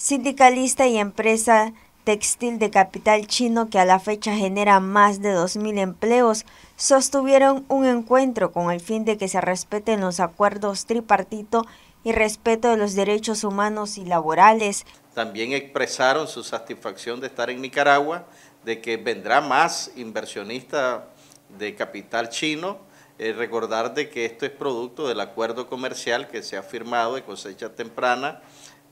sindicalista y empresa textil de capital chino que a la fecha genera más de 2.000 empleos, sostuvieron un encuentro con el fin de que se respeten los acuerdos tripartito y respeto de los derechos humanos y laborales. También expresaron su satisfacción de estar en Nicaragua, de que vendrá más inversionista de capital chino. Eh, recordar de que esto es producto del acuerdo comercial que se ha firmado de cosecha temprana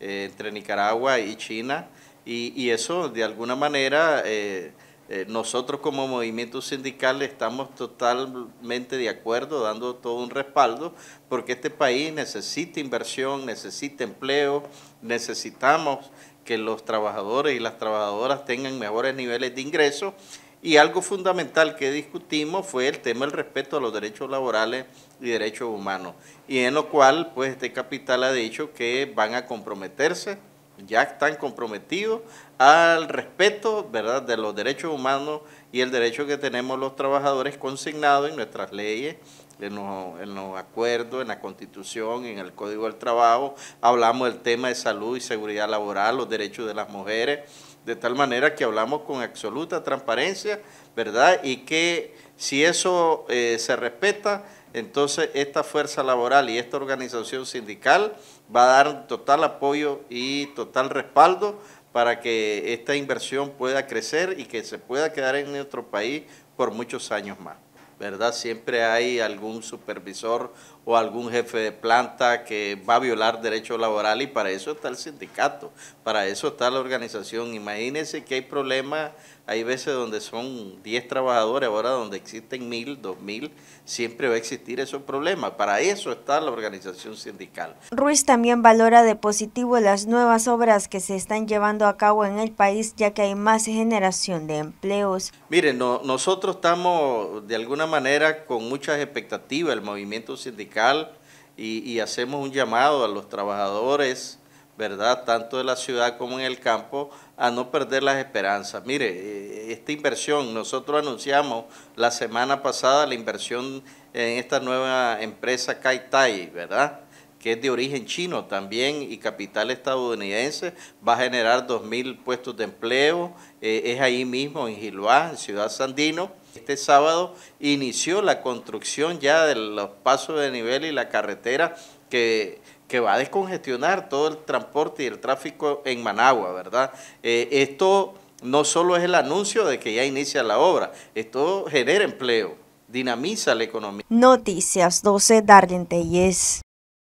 eh, entre Nicaragua y China, y, eso de alguna manera eh, eh, nosotros como movimiento sindical estamos totalmente de acuerdo, dando todo un respaldo, porque este país necesita inversión, necesita empleo, necesitamos que los trabajadores y las trabajadoras tengan mejores niveles de ingresos y algo fundamental que discutimos fue el tema del respeto a los derechos laborales y derechos humanos, y en lo cual pues este capital ha dicho que van a comprometerse, ya están comprometidos al respeto ¿verdad? de los derechos humanos y el derecho que tenemos los trabajadores consignado en nuestras leyes en los, en los, acuerdos, en la constitución, en el código del trabajo, hablamos del tema de salud y seguridad laboral, los derechos de las mujeres, de tal manera que hablamos con absoluta transparencia, ¿verdad? Y que si eso eh, se respeta, entonces esta fuerza laboral y esta organización sindical va a dar total apoyo y total respaldo para que esta inversión pueda crecer y que se pueda quedar en nuestro país por muchos años más. ¿verdad? Siempre hay algún supervisor o algún jefe de planta que va a violar derecho laboral y para eso está el sindicato, para eso está la organización. Imagínense que hay problemas hay veces donde son 10 trabajadores, ahora donde existen 1.000, 2.000, siempre va a existir esos problemas. Para eso está la organización sindical. Ruiz también valora de positivo las nuevas obras que se están llevando a cabo en el país, ya que hay más generación de empleos. Miren, no, nosotros estamos de alguna manera con muchas expectativas, el movimiento sindical, y hacemos un llamado a los trabajadores, ¿verdad? Tanto en la ciudad como en el campo, a no perder las esperanzas. Mire, eh, esta inversión, nosotros anunciamos la semana pasada la inversión en esta nueva empresa Kaitai, ¿verdad? que es de origen chino también y capital estadounidense, va a generar 2.000 puestos de empleo, eh, es ahí mismo en Giluán, en Ciudad Sandino. Este sábado inició la construcción ya de los pasos de nivel y la carretera que, va a descongestionar todo el transporte y el tráfico en Managua, ¿verdad? Eh, esto no solo es el anuncio de que ya inicia la obra, esto genera empleo, dinamiza la economía. Noticias 12, Darlene